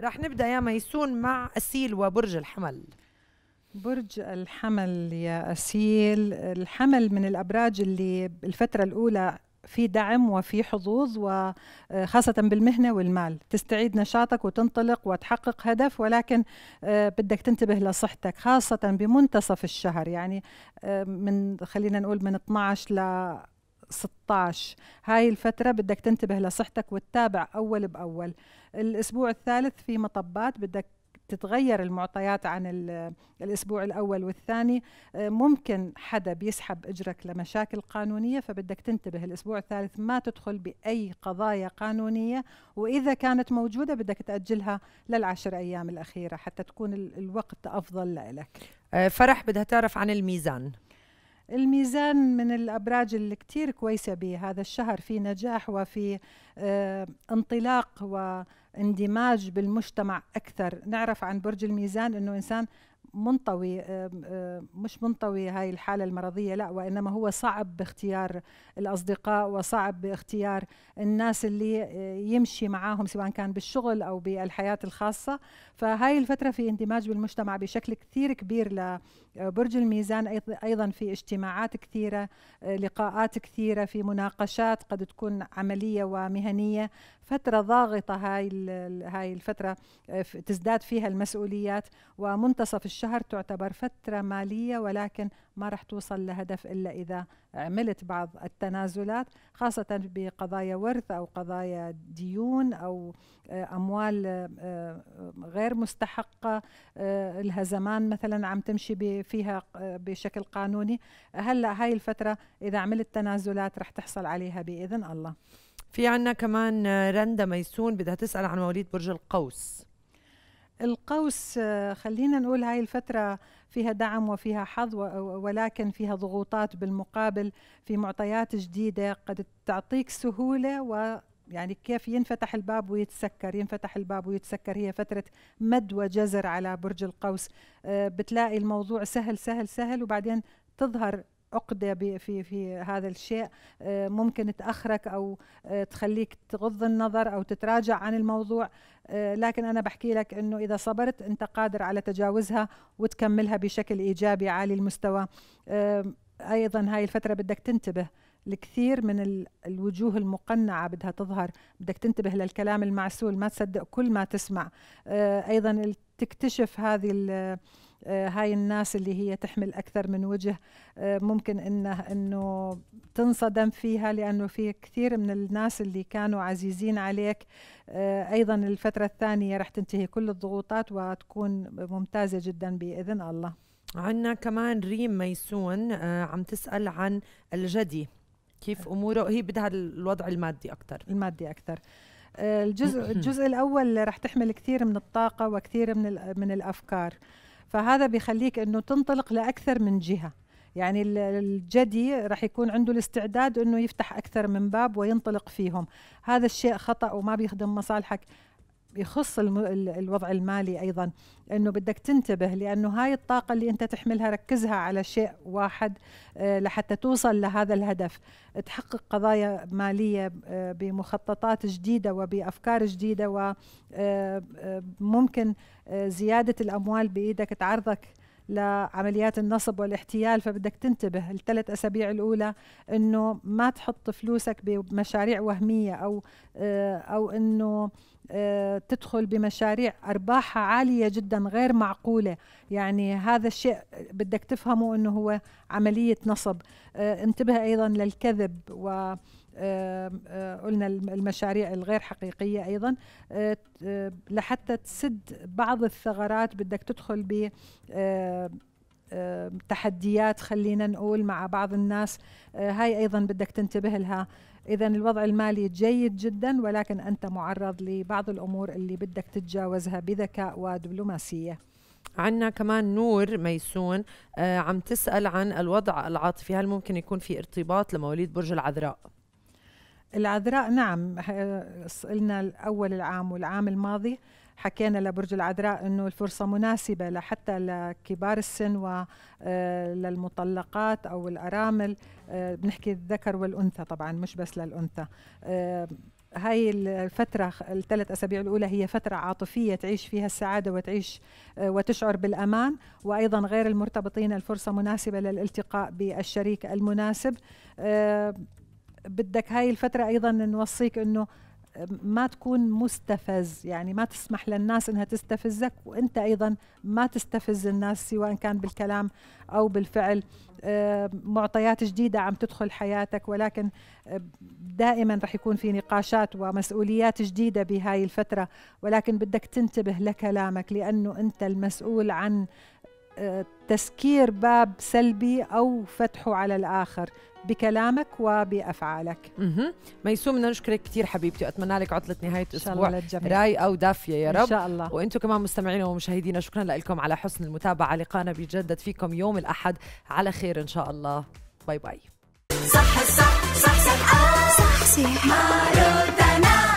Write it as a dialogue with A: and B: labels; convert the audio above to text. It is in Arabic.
A: رح نبدا يا ميسون مع اسيل وبرج الحمل
B: برج الحمل يا اسيل الحمل من الابراج اللي الفتره الاولى في دعم وفي حظوظ وخاصة بالمهنة والمال تستعيد نشاطك وتنطلق وتحقق هدف ولكن آه، بدك تنتبه لصحتك خاصة بمنتصف الشهر يعني آه، من خلينا نقول من 12 ل 16 هاي الفترة بدك تنتبه لصحتك وتتابع أول بأول الأسبوع الثالث في مطبات بدك تتغير المعطيات عن الاسبوع الاول والثاني ممكن حدا بيسحب اجرك لمشاكل قانونيه فبدك تنتبه الاسبوع الثالث ما تدخل باي قضايا قانونيه واذا كانت موجوده بدك تاجلها للعشر ايام الاخيره حتى تكون الوقت افضل لك
A: آه، فرح بدها تعرف عن الميزان
B: الميزان من الأبراج اللي كثير كويسة بهذا الشهر في نجاح وفي آه، انطلاق واندماج بالمجتمع أكثر نعرف عن برج الميزان أنه إنسان منطوي آه، آه، مش منطوي هاي الحالة المرضية لا وإنما هو صعب باختيار الأصدقاء وصعب باختيار الناس اللي يمشي معاهم سواء كان بالشغل أو بالحياة الخاصة فهاي الفترة في اندماج بالمجتمع بشكل كثير كبير برج الميزان ايضا في اجتماعات كثيره آه، لقاءات كثيره في مناقشات قد تكون عمليه ومهنيه فتره ضاغطه هاي هاي الفتره آه، تزداد فيها المسؤوليات ومنتصف الشهر تعتبر فتره ماليه ولكن ما راح توصل لهدف الا اذا عملت بعض التنازلات خاصه بقضايا ورث او قضايا ديون او آه، اموال غير مستحقه الهزمان مثلا عم تمشي فيها آه، بشكل قانوني هلا هاي الفتره اذا عملت تنازلات رح تحصل عليها باذن الله
A: في عنا كمان آه، رندا ميسون بدها تسال عن مواليد برج القوس
B: القوس آه، خلينا نقول هاي الفترة فيها دعم وفيها حظ ولكن فيها ضغوطات بالمقابل في معطيات جديدة قد تعطيك سهولة و يعني كيف ينفتح الباب ويتسكر ينفتح الباب ويتسكر هي فترة مد وجزر على برج القوس آه، بتلاقي الموضوع سهل سهل سهل وبعدين تظهر عقدة في في هذا الشيء آه، ممكن تأخرك أو آه، تخليك تغض النظر أو تتراجع عن الموضوع لكن أنا بحكي لك أنه إذا صبرت أنت قادر على تجاوزها وتكملها بشكل إيجابي عالي المستوى أيضا هاي الفترة بدك تنتبه الكثير من الوجوه المقنعة بدها تظهر بدك تنتبه للكلام المعسول ما تصدق كل ما تسمع آه، أيضا تكتشف هذه آه، هاي الناس اللي هي تحمل أكثر من وجه آه، ممكن إنه إنه تنصدم فيها لأنه في كثير من الناس اللي كانوا عزيزين عليك أيضا الفترة الثانية رح تنتهي كل الضغوطات وتكون ممتازة جدا بإذن الله عنا كمان
A: ريم ميسون عم تسأل عن الجدي كيف اموره هي بدها
B: الوضع المادي اكثر المادي اكثر آه، الجزء الجزء الاول رح تحمل كثير من الطاقه وكثير من من الافكار فهذا بيخليك انه تنطلق لاكثر من جهه يعني الجدي رح يكون عنده الاستعداد انه يفتح اكثر من باب وينطلق فيهم هذا الشيء خطا وما بيخدم مصالحك يخص الوضع المالي ايضا انه بدك تنتبه لانه هاي الطاقه اللي انت تحملها ركزها على شيء واحد آه، لحتى توصل لهذا الهدف تحقق قضايا ماليه آه، بمخططات جديده وبافكار جديده وممكن آه، زياده الاموال بايدك تعرضك لعمليات النصب والاحتيال فبدك تنتبه الثلاث أسابيع الأولى أنه ما تحط فلوسك بمشاريع وهمية أو آه، أو أنه آه، تدخل بمشاريع أرباحها عالية جدا غير معقولة يعني هذا الشيء بدك تفهمه أنه هو عملية نصب آه، انتبه أيضا للكذب و آه، قلنا المشاريع الغير حقيقية أيضا آه، آه، لحتى تسد بعض الثغرات بدك تدخل ب تحديات خلينا نقول مع بعض الناس هاي أيضا بدك تنتبه لها إذا الوضع المالي جيد جدا ولكن أنت معرض لبعض الأمور اللي بدك تتجاوزها بذكاء ودبلوماسية
A: عنا كمان نور ميسون عم تسأل عن الوضع العاطفي هل ممكن يكون في ارتباط لمواليد برج العذراء؟
B: العذراء نعم قلنا اول العام والعام الماضي حكينا لبرج العذراء انه الفرصه مناسبه لحتى لكبار السن وللمطلقات آه، او الارامل آه، بنحكي الذكر والانثى طبعا مش بس للانثى آه، هاي الفترة الثلاث أسابيع الأولى هي فترة عاطفية تعيش فيها السعادة وتعيش وتشعر بالأمان وأيضا غير المرتبطين الفرصة مناسبة للالتقاء بالشريك المناسب بدك هاي الفترة أيضا نوصيك أنه ما تكون مستفز يعني ما تسمح للناس انها تستفزك وانت ايضا ما تستفز الناس سواء كان بالكلام او بالفعل آه، معطيات جديده عم تدخل حياتك ولكن آه، دائما رح يكون في نقاشات ومسؤوليات جديده بهاي الفتره ولكن بدك تنتبه لكلامك لانه انت المسؤول عن تسكير باب سلبي أو فتحه على الآخر بكلامك وبافعالك اها
A: ميسوم بدنا نشكرك كثير حبيبتي واتمنى لك عطله نهايه اسبوع رايقه ودافيه يا رب ان شاء الله وانتم كمان مستمعينا ومشاهدينا شكرا لكم على حسن المتابعه لقانا بيتجدد فيكم يوم الاحد على خير ان شاء الله باي باي صح صح صح صح
B: صح صح, صح, صح, صح, صح, صح, صح, صح, صح, صح